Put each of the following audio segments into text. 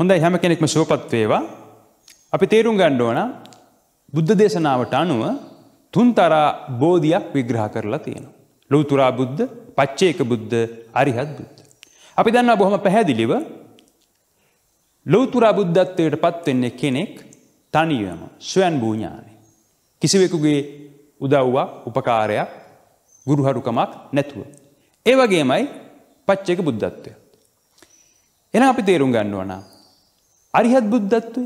හොඳයි හැම කෙනෙක්ම සුවපත් වේවා. අපි තේරුම් ගන්න ඕන බුද්ධ දේශනාවට අනුව තුන්තරා බෝධියක් විග්‍රහ කරලා තියෙනවා. ලෞතර බුද්ධ, පච්චේක බුද්ධ, අරිහත් බුද්ධ. අපි දන්නවා බොහොම පැහැදිලිව ලෞතර බුද්ධත්වයටපත් වෙන්නේ කෙනෙක් තනියම, ස්වයන් වූ ඥානෙ. කිසිවෙකුගේ උදව්වක්, උපකාරයක්, ගුරුහරුකමක් නැතුව. ඒ වගේමයි පච්චේක බුද්ධත්වය. එහෙනම් අපි තේරුම් ගන්න ඕනා අරිහත් බුද්ධත්වය.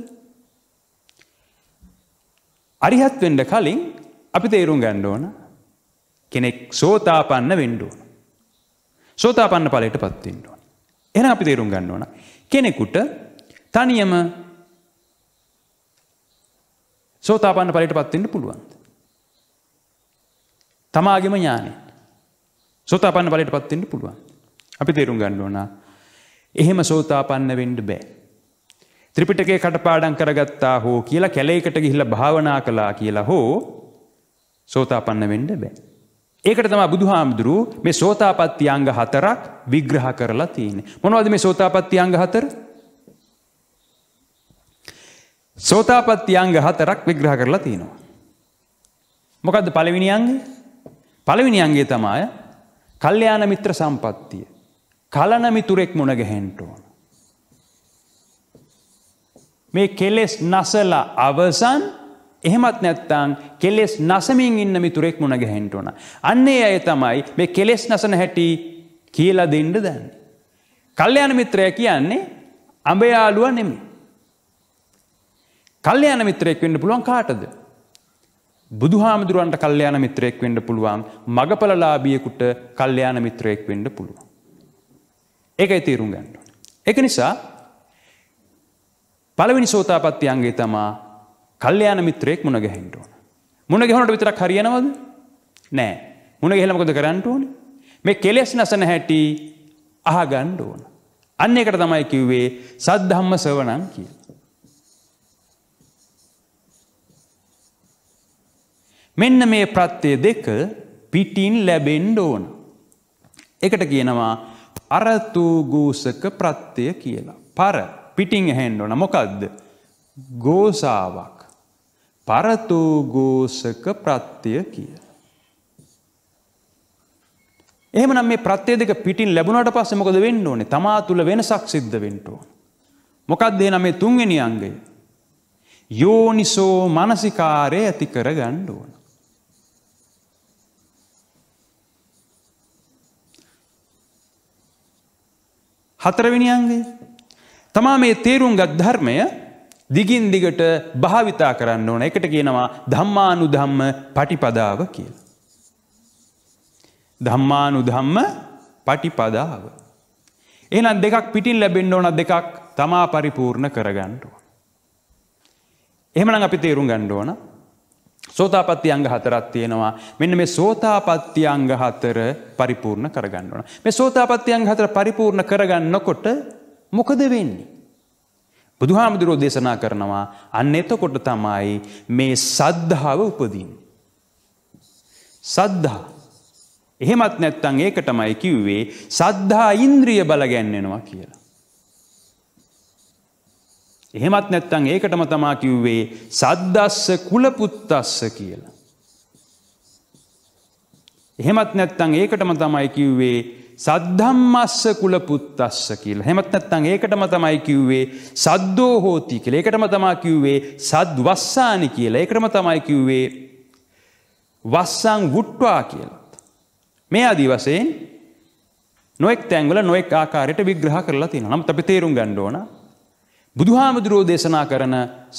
අරිහත් වෙන්ඩ කලින් අපි තේරුම් ගණ්ඩ ඕන කෙනෙක් සෝතාපන්න වෙන්ඩුවන. සෝතාපන්න පලට පත්වෙන්ඩුවන්. එන අපි තේරුම් ගන්න ඕන කෙනෙකුට තනියම සෝතාපන්න පලට පත්වෙන්ට පුළුවන්ද. තමාගේම ඥානය සෝතාපන්න පලට පත්වෙන්ට පුළුවන් අපි තේරුම් ගණ්ඩ ඕනා එහෙම සෝතාපන්න වෙන්ඩ බෑ. ත්‍රිපිටකේ කටපාඩම් කරගත්තා හෝ කියලා කැලේකට ගිහිල්ලා භාවනා කළා කියලා හෝ සෝතාපන්න වෙන්න බෑ. ඒකට තමයි බුදුහාමුදුරුව මේ සෝතාපට්ටි අංග හතරක් විග්‍රහ කරලා තියෙන්නේ. මොනවද මේ සෝතාපට්ටි අංග හතර? සෝතාපට්ටි අංග හතරක් විග්‍රහ කරලා තියෙනවා. මොකද්ද පළවෙනි අංගය? පළවෙනි අංගය තමයි කල්යාණ මිත්‍ර සම්පත්තිය. කලන මිතුරෙක් මුණ ගැහෙන්න ඕන. මේ කෙලෙස් නසලා අවසන් එහෙමත් නැත්තං කෙලෙස් නසමින් ඉන්න මිතුරෙක් මුණගැහෙන්ට ඕන. අන්නේ අය තමයි මේ කෙලෙස් නසන හැටි කියලා දෙන්න දැන්. කල්්‍යයාන මිත්‍රය කියන්නේ අඹයාලුව නෙමි. කල්්‍යයාන මිත්‍රයෙක් වෙන්න පුළුවන් කාටද. බුදුහාමුදුරුවන්ට කල්්‍යයාන මිත්‍රයෙක් වෙන්න පුළුවන් මගපලලාබියෙකුට කල්්‍යයාන මිත්‍රයෙක් වෙන්න පුළුවන්. ඒකයි තේරුම් ගන්නට. එක නිසා පළවෙනි සෝතාපත්ති අංගේ තමා කල්යාණ මිත්‍රයෙක් මුණ ගැහෙන්න ඕන. මුණ ගැහුණට විතරක් හරියනවද? නෑ. මුණ ගැහලා මොකද කරන්න ඕනේ? මේ කෙලෙස් නැසන හැටි අහගන්න ඕන. අන්න ඒකට තමයි කිව්වේ සද්ධම්ම ශ්‍රවණම් කියලා. මෙන්න මේ ප්‍රත්‍ය දෙක පිටින් ලැබෙන්න ඕන. ඒකට කියනවා පරතු ගූසක ප්‍රත්‍ය කියලා. පර පිටිං ඇහෙන්න ඕන මොකක්ද. ගෝසාවක්. පරතෝගෝසක ප්‍රත්‍යය කිය. එහමනම් මේ ප්‍රත්්‍යයක පිටින් ලැබුණට පස්ස මොකද වෙන්න ඕනේ තමා තුළ වෙනසක් සිද්ධ වෙන්ටෝ. මොකක් දේ නමේ තුන්ගෙන අංගය. යෝනිසෝ මනසිකාරය ඇති කර ගණ්ඩ ඕන. හතරවිනි අංගේ තමා මේ තේරුම්ගත් ධර්මය දිගින් දිගට භාවිතා කරන්න ඕන එකට කියනවා ධම්මානුධම්ම පටිපදාව කියලා. ධම්මානුධම්ම පටිපදාව. එහෙනම් දෙකක් පිටින් ලැබෙන්න ඕන දෙකක් තමා පරිපූර්ණ කරගන්න ඕන. එහෙමනම් අපි තේරුම් ගන්න ඕන සෝතාපට්ටි අංග හතරක් තියෙනවා. මෙන්න මේ සෝතාපට්ටි අංග හතර පරිපූර්ණ කරගන්න ඕන. මේ සෝතාපට්ටි අංග හතර පරිපූර්ණ කරගන්නකොට මොකද වෙන්නේ. බුදුහාමුදුරෝ දේශනා කරනවා අන්න එතකොට තමයි මේ සද්ධාව උපදින්. සද්ධා. එහෙමත් නැත්තං ඒක තමයි කිව්වේ සද්ධා ඉන්ද්‍රිය බලගැන්නෙනවා කියලා. එහෙමත් නැත්තං ඒකටම තමා කිව්වේ සද්දස්ස කුලපුත්තස්ස කියලා. එහෙමත් නැත්තං ඒකටම තමයි කිව්වේ සද්ධම්මස්ස කුල පුත්තස්ස කියලා. එහෙමත් නැත්නම් ඒකටම තමයි කිව්වේ සද්දෝ හෝති කියලා. ඒකටම තමයි කිව්වේ සද්වස්සානි කියලා. ඒකටම තමයි කිව්වේ වස්සං වුට්වා කියලා. මේ ආදි වශයෙන් නොඑක් තැන්වල නොඑක් ආකාරයට විග්‍රහ කරලා තියෙනවා. නමුත් අපි තේරුම් ගන්න ඕන බුදුහාමුදුරෝ දේශනා කරන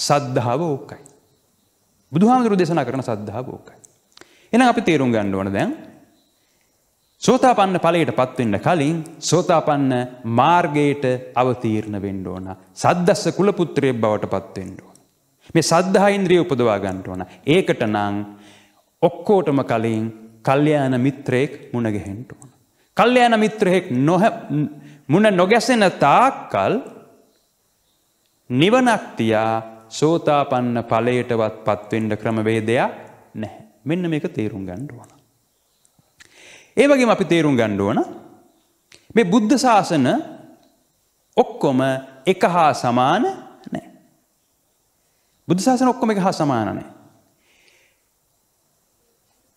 සද්ධාව ඕකයි. බුදුහාමුදුරෝ දේශනා කරන සද්ධාව ඕකයි. එහෙනම් අපි තේරුම් ගන්න ඕන දැන් සෝතාපන්න ඵලයට පත්වෙන්න කලින් සෝතාපන්න මාර්ගයට අවතීර්ණ වෙන්න ඕන. සද්දස්ස කුලපුත්‍රයෙක් බවට පත්වෙන්න ඕන. මේ සද්ධා ඉන්ද්‍රිය උපදවා ගන්න ඕන. ඒකට නම් ඔක්කොටම කලින් කල්යාණ මිත්‍රයෙක් මුණ ගැහෙන්න ඕන. කල්යාණ මිත්‍රයෙක් නොහ මුණ නොගැසෙන තාක්කල් නිවනක් තියා සෝතාපන්න ඵලයටවත් පත්වෙන්න ක්‍රමවේදයක් නැහැ. මෙන්න මේක තේරුම් ගන්න ඕන. ඒ වගේම අපි තේරුම් ගන්න ඕන මේ බුද්ධ ශාසන ඔක්කොම එක හා සමාන නැහැ. බුද්ධ ශාසන ඔක්කොම එක හා සමාන නැහැ.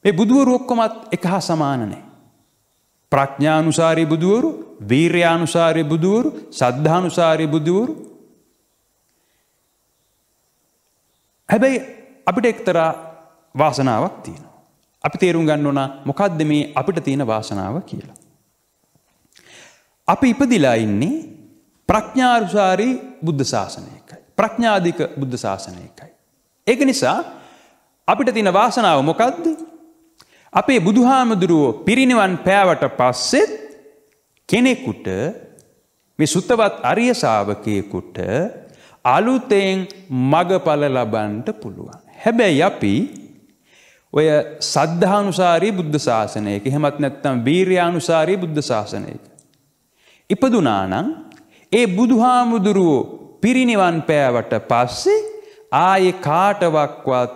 මේ බුදුවරු ඔක්කොමත් එක හා සමාන නැහැ. ප්‍රඥානුසාරී බුදුවරු, වීරයානුසාරී බුදුවරු, සද්ධානුසාරී බුදුවරු. හැබැයි අපිට එක්තරා වාසනාවක් තියෙනවා. අපි තේරුම් ගන්න ඕන මොකද්ද මේ අපිට තියෙන වාසනාව කියලා. අපි ඉපදිලා ඉන්නේ ප්‍රඥානුසාරී බුද්ධ ශාසනයකයි. ප්‍රඥාධික බුද්ධ ශාසනයකයි. ඒක නිසා අපිට තියෙන වාසනාව මොකද්ද? අපේ බුදුහාමුදුරුවෝ පිරිනිවන් පෑවට පස්සෙත් කෙනෙකුට මේ සුත්තවත් අරිය ශාවකයෙකුට අලුතෙන් මගඵල ලබන්න පුළුවන්. හැබැයි අපි ඔය සද්ධානුසාරී බුද්ධ ශාසනයක එහෙමත් නැත්නම් වීර්යානුසාරී බුද්ධ ශාසනයක. ඉපදුනා නම් ඒ බුදුහාමුදුරුවෝ පිරිනිවන් පෑවට පස්සේ ආයේ කාටවක්වත්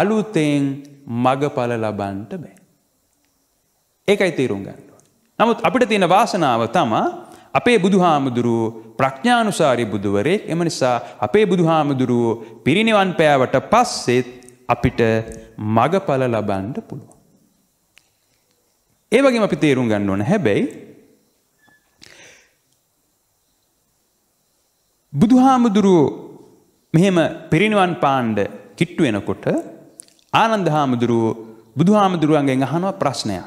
අලුතෙන් මගඵල ලබන්න බෑ. ඒකයි තේරුම් ගන්න. නමුත් අපිට තියෙන වාසනාව තමයි අපේ බුදුහාමුදුරුවෝ ප්‍රඥානුසාරී බුදුවරේ එම නිසා අපේ බුදුහාමුදුරුවෝ පිරිනිවන් පෑවට පස්සෙත් අපිට මගඵල ලබන්ඩ පුළුවන්. ඒවගේ අපි තේරුම් ගන්න ඕන හැබැයි බුදුහාමුදුරුවෝ මෙහෙම පිරිනිවන් පාණ්ඩ කිට්ටු වෙනකොට ආනන්ද හාමුදුරුවෝ බුදුහාමුදුරුවන්ගෙන් අහනවා ප්‍රශ්නයක්.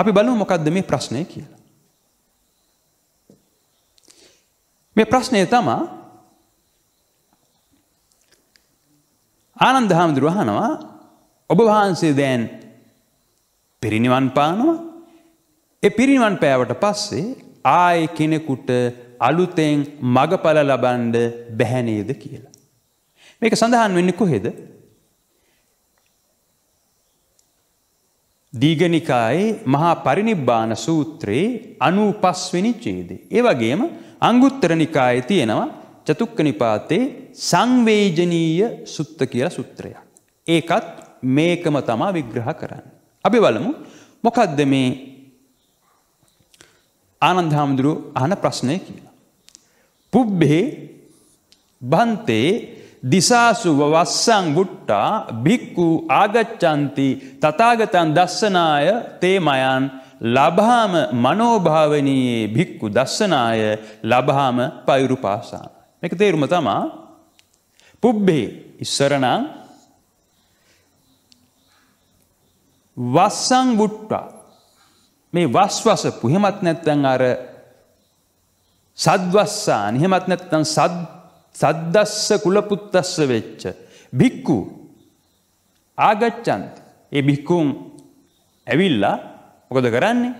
අපි බලමු මොකද්ද මේ ප්‍රශ්නය කියලා. මේ ප්‍රශ්නය තමයි ආනන්ද හාමුදුරුව අහනවා ඔබ වහන්සේ දැන් පිරිනිවන් පානවා ඒ පිරිනිවන් පෑවට පස්සේ ආය කෙනෙකුට අලුතෙන් මගඵල ලබන්ඩ බැහැනේද කියලා. මේක සඳහන් වෙන්න කොහෙද. දීගනිකායේ මහා පරිනිබ්බාන සූත්‍රයේ අනූපස්වෙනි චේදේ. ඒ වගේම අංගුත්තර නිකායේ තියෙනවා චතුක්ක නිපාතේ සංවේජනීය සුත්ත කියලා සුත්‍රයක්. ඒකත් මේකම තමා විග්‍රහ කරන්න. අපි බලමු මොකක්ද මේ ආනන්ද හාමුදුරු අහන ප්‍රශ්නය කියලා. පුබ්බේ බන්තේ දිසාසු වස්සං ගුට්ටා භික්කු ආගච්ඡන්ති තථාගතං දස්සනාය තේමයන් ලබාම මනෝභාවනීය භික්කු දස්සනාය ලබාම පයුරුපාසාන මේක තේරුම තමා පුබ්බේ ඉස්සරනං වස්සං බුට්ටා මේ වස්වස පුහෙමත් නැත්තැන් අර සද්වස්සා නිහෙමත් නැත්තන් සද්දස්ස කුලපුත්තස්ස වෙච්ච. භික්කු ආගච්චන්ත ඒ බික්කුම් ඇවිල්ලා මොකද කරන්නේ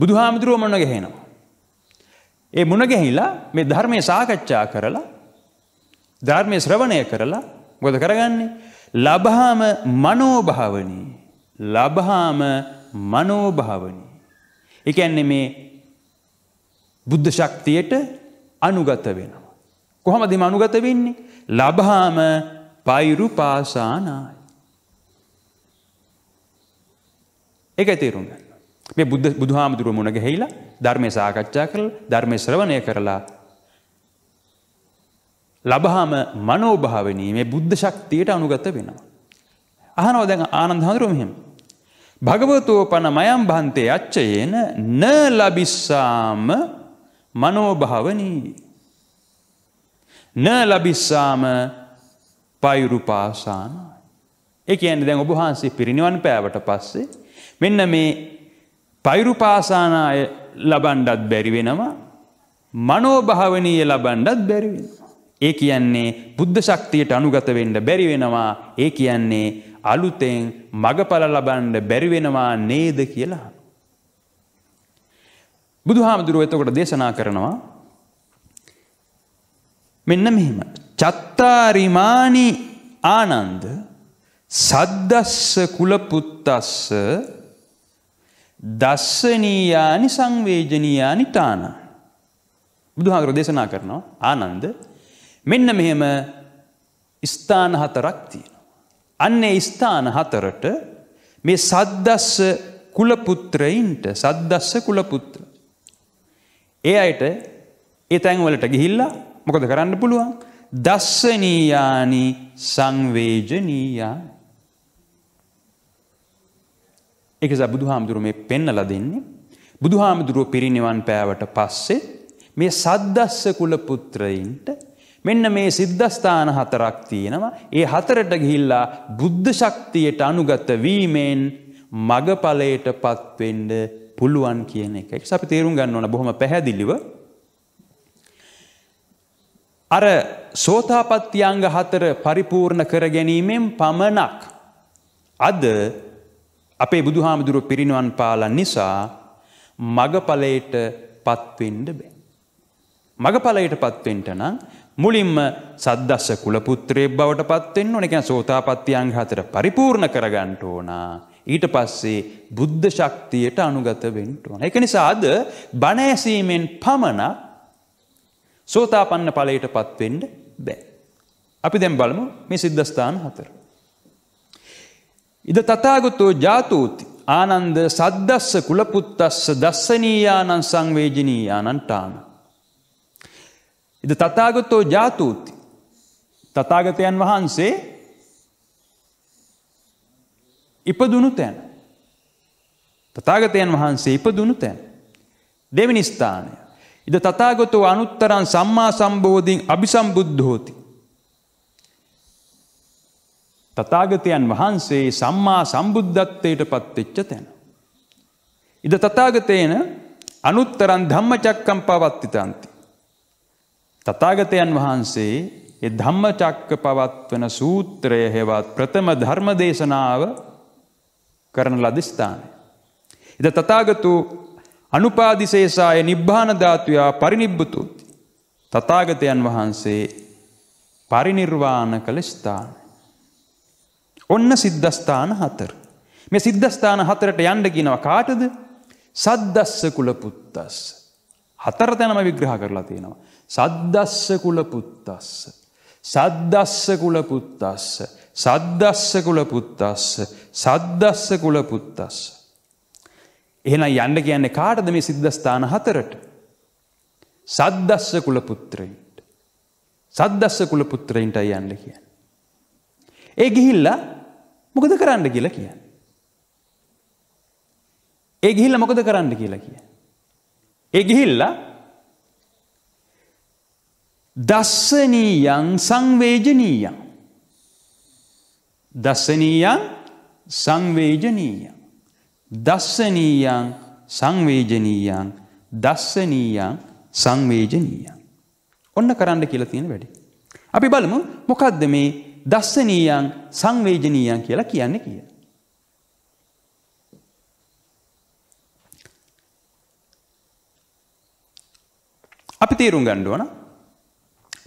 බුදු හාමුදුරුවමන්න ගැහෙනවා. ඒ මුණගැහිලා මේ ධර්මය සාකච්ඡා කරලා ධර්මය ශ්‍රවණය කරලා ගොද කරගන්නේ ලබහාම මනෝභාවනී ලබහාම මනෝභාවනී. එකන්නේ මේ බුද්ධ ශක්තියට අනුගත වෙනවා. කොහොමදම අනුගත වෙන්නේ ලබහාම පයිරු පාසානායි. එක තේරුම් ගන්න. මේ බුදු හාමුදුරුව මුණගැහිලා ධර්මය සාකච්ඡා කරල ධර්මය ශ්‍රවණය කරලා ලබහාම මනෝභාවනීමේ බුද්ධ ශක්තියට අනුගත වෙනවා. අහනෝ දැන් ආනන්ද හඳුරුමහෙම. භගවතෝ පන මයම් භන්තය අච්චයේන න ලබිස්සාම මනෝභාවනී. න ලබිස්සාම පයිරුපාසාන. එක ඇන්න දැන් ඔබහන්සේ පිරිනිවන් පෑවට පස්සේ මෙන්න මේ පයිරුපාසානාය ලබන්ඩත් බැරි වෙනවා මනෝභාවනීය ලබන්ඩත් බැරි වෙනවා. ඒ කියන්නේ බුද්ධ ශක්තියට අනුගත වෙන්න බැරි වෙනවා. ඒ කියන්නේ අලුතෙන් මගඵල ලබන්න බැරි වෙනවා නේද කියලා. බුදුහාමුදුරුවෝ එතකොට දේශනා කරනවා මෙන්න මෙහෙම චත්තාරිමානි ආනන්ද සද්දස්ස කුලපුත්තස්ස දස්සනීයානි සංවේජනීයානි තාන. බුදුහාගර දේශනා කරනවා ආනන්ද මෙන්න මෙහෙම ස්ථාන හතරක් තියෙනවා. අන්නේ ස්ථාන හතරට මේ සද්දස්ස කුලපුත්‍රයින්ට සද්දස්ස කුලපුත්‍ර. ඒ අයට ඒ තැන්වලට ගිහිල්ලා මොකද කරන්න පුළුවන් දස්සනීයානි සංවේජනීයානි එකස බුදු හාමුදුරුව මේ පෙන්නල දෙන්නේ. බුදු හාමුදුරුව පිරිනිවන් පෑවට පස්සේ මේ සද්දස්ස කුල පුත්‍රයින්ට මෙන්න මේ සිද්ධස්ථාන හතරක් තියෙනවා ඒ හතරට ගිහිල්ලා බුද්ධ ශක්තියට අනුගත වීමෙන් මගඵලයට පත්වෙන්ඩ පුළුවන් කියන එක එක අපි තේරුම් ගන්න ඕන බොහොම පැහැදිලිව අර සෝතාපත්තියංග හතර පරිපූර්ණ කර ගැනීමෙන් පමණක් අද අපේ බුදුහාමුදුරුව පිරිනිවන් පාලන් නිසා මගඵලයට පත්වෙන්ඩ බෑ. මගඵලයට පත්වෙන්ට නම් මුලින්ම සද්දස්ස කුලපුත්‍රය බවට පත්වෙන්න ඕන එකැන සෝතාපත්තියන් හතර පරිපූර්ණ කරගන්නට ඕනා. ඊට පස්සේ බුද්ධ ශක්තියට අනුගත වෙන්ට ඕන. එක නිසාද බණෑසීමෙන් පමණ සෝතාපන්න පලයට පත්වෙන්ඩ බෑ. අපි දැම් බලමු මේ සිද්ධස්ථාන හතර. ඉද තතාගුතෝ ජාතූති ආනන්ද සද්දස්ස කුලපුත්තස්ස දස්සනීයානන් සංවේජනීයානන්ටාන. ඉද තතාගතෝ ජාතූති තතාගතයන් වහන්සේ ඉපදුණු තැන. තතාගතයන් වහන්සේ ඉපදුණු තැන්. දෙවිනිස්ථානය. ඉද තතාගතෝ අනුත්තරන් සම්මා සම්බෝධීන් අභිසම්බුද්ධෝති. තතාගතයන් වහන්සේ සම්මා සම්බුද්ධත්වයට පත්වෙච්ච තැන. ඉද තතාගතයන අනුත්තරන් ධම්ම චක්කම් පවත්තිතන්ති. තතාගතයන් වහන්සේ එ ධම්ම චක්ක පවත්වන සූත්‍රය හෙවත් ප්‍රථම ධර්ම දේශනාව කරන ලදිස්ථානය. එද තතාගතු අනුපාදිශේෂය නිබ්භානධාතුයා පරිනිබ්බතුති. තතාගතයන් වහන්සේ පරිනිර්වාණ කළ ස්ථාන. ඔන්න සිද්ධස්ථාන හතර. මේ සිද්ධස්ථාන හතරට යන්න කියනවා කාටද? සද්දස්ස කුල පුත්තස්ස. හතර තැනම විග්‍රහ කරලා තියෙනවා. සද්දස්ස කුල පුත්තස්ස. සද්දස්ස කුල පුත්තස්ස. සද්දස්ස කුල පුත්තස්ස. සද්දස්ස කුල පුත්තස්ස. එහෙනම් යන්න කියන්නේ කාටද මේ සිද්ධස්ථාන හතරට? සද්දස්ස කුල පුත්‍රයින්ට. සද්දස්ස කුල පුත්‍රයින්ට යන්න කියන්නේ. ඒ ගිහිල්ලා මොකද කරන්න කියලා කිය. ඒ ගිහිල්ල මොකද කරන්න කියලා කිය. ඒ ගිහිල්ල දස්සනීයන් සංවේජනීයන් දස්සනීයන් සංවේජනීයන් දස්සනීයන් සංවේජනීයන් දස්සනීයන් සංවේජනීයන් ඔන්න කරන්න කියලා තියෙන වැඩි. අපි බලමු මොකක්ද මේ දස්සනීයන් සංවේජනීයන් කියලා කියන්න කිය. අපි තේරුම් ගණ්ඩුවන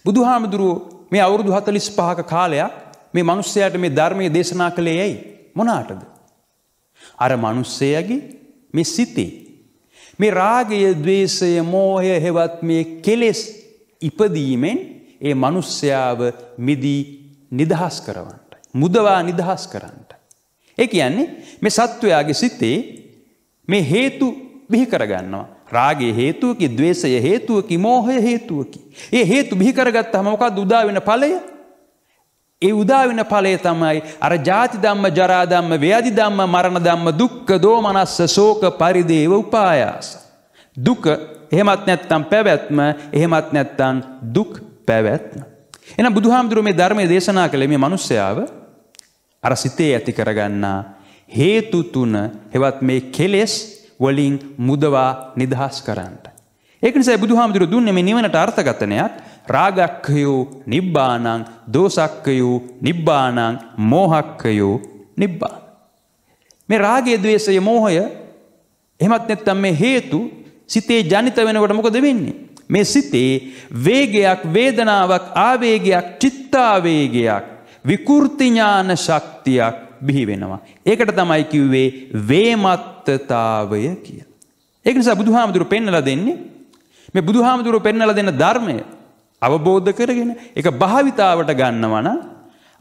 බුදුහාමුදුරුව මේ අවුරුදු හතලිස් පහක කාලයක් මේ මනුස්සයට මේ ධර්මය දේශනා කළේ යැයි මොනාටද. අර මනුස්සයගේ මේ සිතේ. මේ රාගය දවේශය මෝහය හෙවත් මේ කෙලෙස් ඉපදීමෙන් ඒ මනුස්්‍යාව මිදී නිදහස් කරවන්ට. මුදවා නිදහස් කරන්නට. ඒ කියන්නේ මේ සත්වයාගේ සිතේ මේ හේතු බිහි කරගන්නවා. රාගේ හේතුවකි දවේශය හේතුවකි මෝහය හේතුවකි. ඒ හේතු බිහිකරගත්ත හමකක් දුදාවෙන පලය ඒ උදාවෙන ඵලය තමයි අර ජාති ධම්ම ජරා ධම්ම ව්‍යාධි ධම්ම මරණ ධම්ම දුක්ඛ දෝමනස්ස ශෝක පරිදේව උපායාස දුක එහෙමත් නැත්නම් පැවැත්ම එහෙමත් නැත්නම් දුක් පැවැත්ම එහෙනම් බුදුහාමුදුරුවෝ මේ ධර්මයේ දේශනා කළේ මේ මිනිස්යාව අර සිතේ ඇති කරගන්නා හේතු තුන හෙවත් මේ කෙලෙස් වලින් මුදවා නිදහස් කරන්නට. ඒක නිසා බුදුහාමුදුරුවෝ දුන්නේ මේ නිවනට අර්ථකථනයක් රාගක්ඛයෝ නිබ්බාණං දෝසක්ඛයෝ නිබ්බාණං මෝහක්ඛයෝ නිබ්බාණ. මේ රාගය, ద్వේෂය, මෝහය එහෙමත් නැත්නම් මේ හේතු සිතේ ජනිත වෙනකොට මොකද වෙන්නේ? මේ සිතේ වේගයක් වේදනාවක් ආවේගයක් චිත්තාවේගයක් විකෘතිඥාන ශක්තියක් බිහි වෙනවා. ඒකට තමයි කිව්වේ වේමත්තතාවය කිය. ඒක නිසා බුදුහාමුදුරු පෙන්නලා දෙන්නේ මේ බුදුහාමුදුරු පෙන්නලා දෙන ධර්මය අවබෝධ කරගෙන ඒක භාවිතාවට ගන්නවා නම්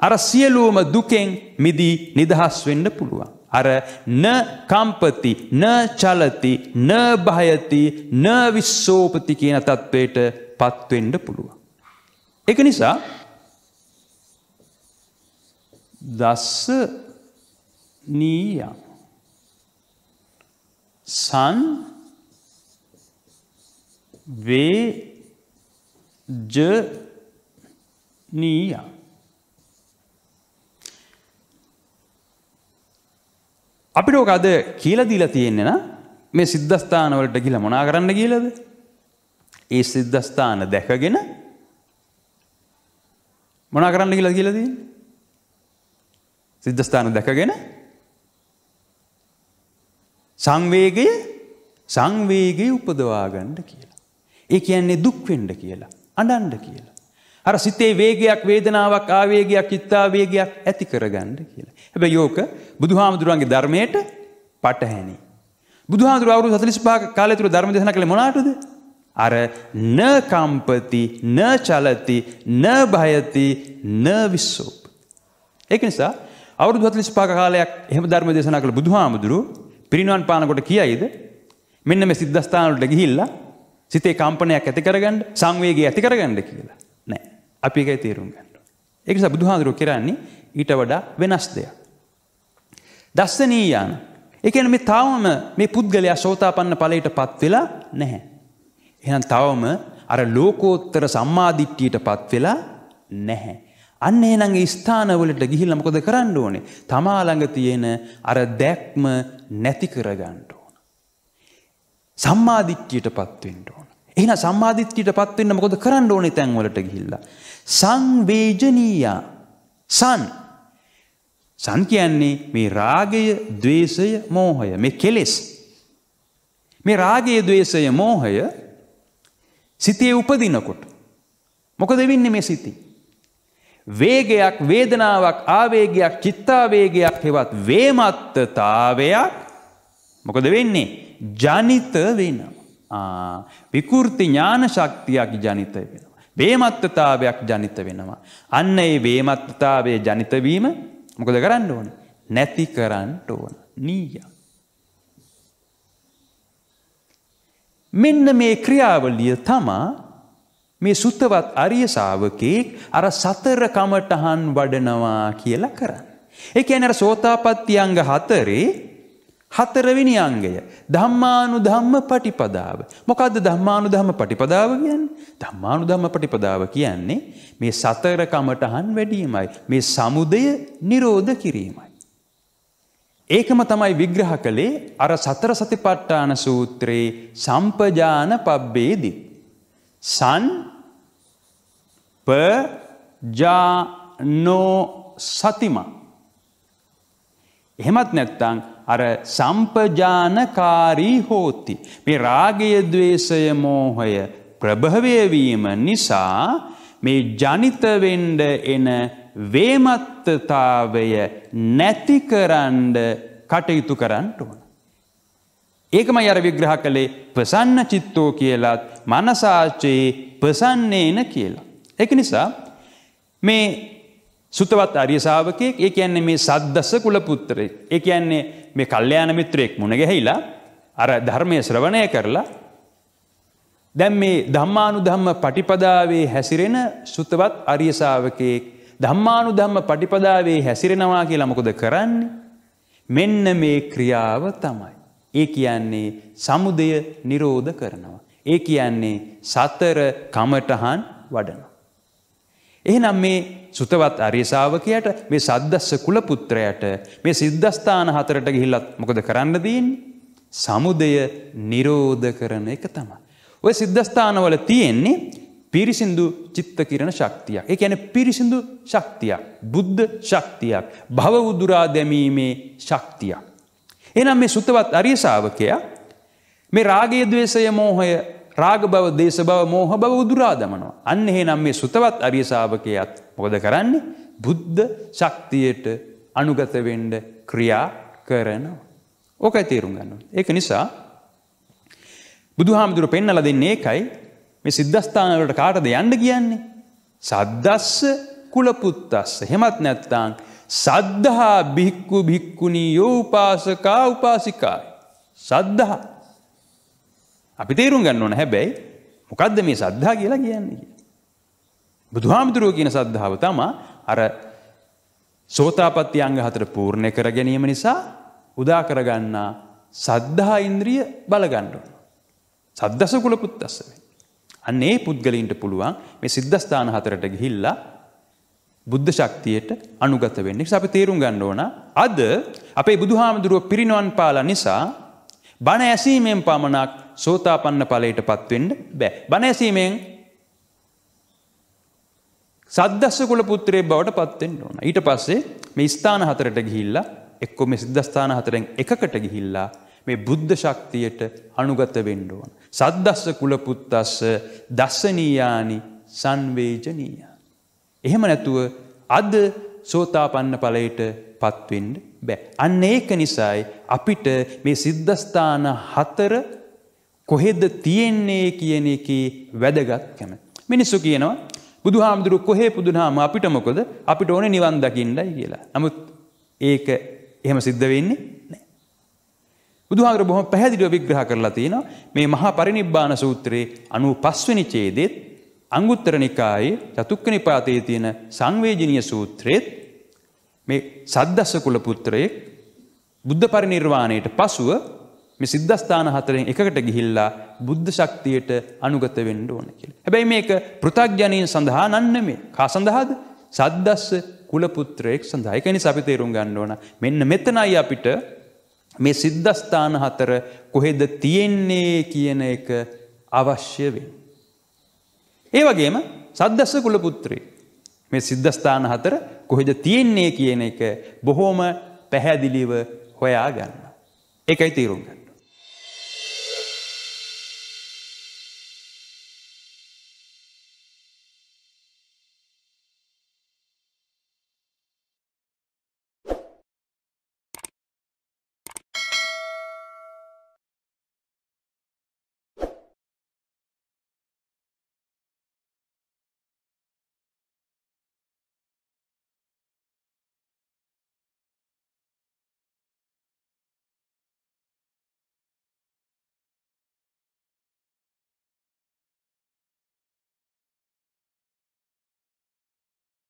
අර සියලුම දුකෙන් මිදී නිදහස් වෙන්න පුළුවන්. අර න කම්පති න චලති න භයති න විස්සෝපති කියන තත්ත්වයට පත්වෙන්න පුළුවන්. එක නිසා දස්ස නීයම් සන් වේ ජනීයම් අපිට ඕක අද කියලා දීලා තියෙන්නේ න ะ මේ සිද්ධාස්ථාන වලට ගිහලා මොනා කරන්න කියලාද? ඒ සිද්ධාස්ථාන දැකගෙන මොනා කරන්න කියලා කියලා තියෙන්නේ? සිද්ධාස්ථාන දැකගෙන සංවේගය සංවේගය උපදවා ගන්න කියලා. ඒ කියන්නේ දුක් වෙන්න කියලා, අඬන්න කියලා. අර සිතේ වේගයක් වේදනාවක් ආවේගයක් චිත්තාවේගයක් ඇති කරගන්න කියලා. හැබැයි යෝක බුදුහාමුදුරන්ගේ ධර්මයට පටහැනි. බුදුහාමුදුර අවුරුදු 45ක කාලය තුල ධර්ම දේශනා කළේ මොනකටද? අර න කම්පති න චලති න භයති න විස්සෝප. ඒක නිසා අවුරුදු 45ක කාලයක් එහෙම ධර්ම දේශනා කළ බුදුහාමුදුරු පිරිනුවන් පානකොට කියයිද? මෙන්න මේ සිද්ධාස්ථාන වලට ගිහිල්ලා සිතේ කම්පනයක් ඇති කරගන්න සංවේගය ඇති කරගන්න කියලා. නෑ. අපි එකයි තේරුම් ගන්න. ඒක නිසා බුදුහාඳුරෝ කරන්නේ ඊට වඩා වෙනස් දෙයක්. දස්සනීයාන. ඒ කියන්නේ මේ තවම මේ පුද්ගලයා සෝතාපන්න ඵලයටපත් වෙලා නැහැ. එහෙනම් තවම අර ලෝකෝත්තර සම්මාදිට්ඨියටපත් වෙලා නැහැ. අන්න එහෙනම් ඒ ස්ථානවලට ගිහිල්ලා මොකද කරන්න ඕනේ? තමා ළඟ තියෙන අර දැක්ම නැති කරගන්න ඕන. සම්මාදිට්ඨියටපත් වෙන්න ඕන. එහෙනම් සම්මාදිට්ඨියටපත් වෙන්න මොකද කරන්න ඕනේ තැන්වලට ගිහිල්ලා. සංවේජනීයා සං සං කියන්නේ මේ රාගය, ద్వේෂය, මෝහය මේ කෙලෙස්. මේ රාගය, ద్వේෂය, මෝහය සිතේ උපදිනකොට මොකද වෙන්නේ මේ සිතේ? වේගයක්, වේදනාවක්, ආවේගයක්, චිත්තාවේගයක් හෙවත් වේමත්තතාවයක් මොකද වෙන්නේ? ජනිත වෙනවා. විකෘති ඥාන ශක්තියක් ජනිත වෙනවා. බේමත්වතාවයක් ජනිත වෙනවා. අන්න ඒ බේමත්වතාවේ ජනිතවීම මොකද කරන්න ඕන. නැති කරන්න ඕන. නීය. මෙන්න මේ ක්‍රියාවලිය තමා මේ සුත්තවත් අරිය ශාවකයෙක් අර සතර කමටහන් වඩනවා කියලා කරන්න. ඒ කියන්නේ අර සෝතාපට්ටි අංග හතරේ හතරවෙනි අංගය ධම්මානු ධම්ම පටිපදාව. මොකක්ද ධම්මානු ධම්ම පටිපදාව කියන්න ධම්මානු ධම්ම පටිපදාව කියන්නේ මේ සතර කමටහන් වැඩීමයි. මේ සමුදය නිරෝධ කිරීමයි. ඒකම තමයි විග්‍රහ කළේ අර සතර සතිපට්ඨාන සූත්‍රයේ සම්පජාන පබ්බේදි. සන් පජානෝ සතිම. එහෙමත් නැත්තං අර සම්පජානකාරී හෝති. මේ රාගය ද්වේෂය මෝහය ප්‍රභවය වීම නිසා මේ ජනිත වෙන්න එන වේමත්තතාවය නැති කරන්න කටයුතු කරන්න ඕන. ඒකමයි අර විග්‍රහ කළේ ප්‍රසන්න චිත්තෝ කියලත් මනසාචයේ ප්‍රසන්නේන කියලා. ඒක නිසා මේ සුතවත් අරිය ශාවකයෙක් ඒ කියන්නේ මේ සද්දස කුලපුත්‍රයෙක්. ඒ කියන්නේ මේ කල්යාණ මිත්‍රයෙක් මුණ ගැහිලා අර ධර්මයේ ශ්‍රවණය කරලා දැන් මේ ධම්මානුධම්ම පටිපදාවේ හැසිරෙන සුතවත් අරිය ශාවකයෙක් ධම්මානුධම්ම පටිපදාවේ හැසිරෙනවා කියලා මොකද කරන්නේ? මෙන්න මේ ක්‍රියාව තමයි. ඒ කියන්නේ සමුදය නිරෝධ කරනවා. ඒ කියන්නේ සතර කමඨහන් වඩනවා. එහෙනම් මේ සුතවත් ආර්ය ශාවකයාට මේ සද්දස්ස කුල පුත්‍රයාට මේ සිද්ධාස්ථාන හතරට ගිහිල්ලත් මොකද කරන්න දෙන්නේ? සමුදය නිරෝධ කරන එක තමයි. ওই සිද්ධාස්ථානවල තියෙන්නේ පිරිසිදු චිත්ත කිරණ ශක්තියක්. ඒ කියන්නේ පිරිසිදු ශක්තියක්, බුද්ධ ශක්තියක්, භව උදුරා දැමීමේ ශක්තියක්. එහෙනම් මේ සුතවත් ආර්ය ශාවකයා මේ රාගය, ద్వේෂය, මෝහය රාග බව දේශ බව මෝහ බව උදුරා දමනවා. අන්න එහෙනම් මේ සුතවත් අරිය ශාවකයාත් මොකද කරන්නේ? බුද්ධ ශක්තියට අනුගත වෙන්න ක්‍රියා කරනවා. ඕකයි තේරුම් ගන්න ඕනේ. ඒක නිසා බුදුහාමුදුරු පෙන්නලා දෙන්නේ ඒකයි මේ සිද්ධාස්ථාන වලට කාටද යන්න කියන්නේ? සද්දස්ස කුලපුත්තස්ස. එහෙමත් නැත්නම් සද්ධා භික්ඛු භික්ඛුණී යෝපාසකා උපාසිකා. සද්ධා අපි තේරුම් ගන්න ඕන හැබැයි මොකද්ද මේ සද්ධා කියලා කියන්නේ කියලා. බුදුහාමුදුරුවෝ කියන සද්ධාව තමයි අර සෝතාපට්ටි අංග හතර පූර්ණ කර ගැනීම නිසා උදා කර ගන්නා සද්ධා ඉන්ද්‍රිය බල ගන්න ඕන. සද්දස කුල පුත්තස්ස වේ. අන්න ඒ පුද්ගලින්ට පුළුවන් මේ සිද්ධාස්ථාන හතරට ගිහිල්ලා බුද්ධ ශක්තියට අනුගත වෙන්න. ඒ නිසා අපි තේරුම් ගන්න ඕන අද අපේ බුදුහාමුදුරුව පිරිනවන් පාලා නිසා බණ ඇසීමෙන් පමණක් සෝතාපන්න ඵලයට පත්වෙන්න බෑ. බණ ඇසීමෙන් සද්දස්ස කුල පුත්‍රයෙක් බවට පත්වෙන්න ඕන. ඊට පස්සේ මේ ස්ථාන හතරට ගිහිල්ලා එක්කෝ මේ සිද්ධස්ථාන හතරෙන් එකකට ගිහිල්ලා මේ බුද්ධ ශක්තියට අනුගත වෙන්න ඕන. සද්දස්ස කුල පුත්තස්ස දස්සනීයානි සංවේජනීය. එහෙම නැතුව අද සෝතාපන්න ඵලයට පත්වෙන්න බෑ. අන්න ඒක නිසායි අපිට මේ සිද්ධස්ථාන හතර කොහෙද තියෙන්නේ කියන එකේ වැදගත්කම. මිනිස්සු කියනවා බුදුහාමුදුරු කොහේ පුදුනාම අපිට මොකද අපිට ඕනේ නිවන් දකින්නයි කියලා. නමුත් ඒක එහෙම සිද්ධ වෙන්නේ නැහැ. බුදුහාමුදුරු බොහොම පැහැදිලිව විග්‍රහ කරලා තියෙනවා මේ මහා පරිනිබ්බාන සූත්‍රයේ 95 වෙනි ඡේදෙත් අංගුත්තර නිකායේ චතුක්ක නිපාතයේ තියෙන සංවේජනීය සූත්‍රෙත් මේ සද්දස්ස කුල පුත්‍රයෙක් බුද්ධ පරිනිර්වාණයට පසුව මේ සිද්ධස්ථාන හතරෙන් එකකට ගිහිල්ලා බුද්ධ ශක්තියට අනුගත වෙන්න ඕන කියලා. හැබැයි මේක පෘථග්ජනීන් සඳහා නන්න මේ කා සඳහාද? සද්දස්ස කුලපුත්‍රයෙක් සඳහා. ඒක නිසා අපි තේරුම් ගන්න ඕන. මෙන්න මෙතනයි අපිට මේ සිද්ධස්ථාන හතර කොහෙද තියෙන්නේ කියන එක අවශ්‍ය වෙන්නේ. ඒ වගේම සද්දස්ස කුලපුත්‍රයෙක් මේ සිද්ධස්ථාන හතර කොහෙද තියෙන්නේ කියන එක බොහොම පැහැදිලිව හොයා ගන්න. ඒකයි තේරුම් ගන්න.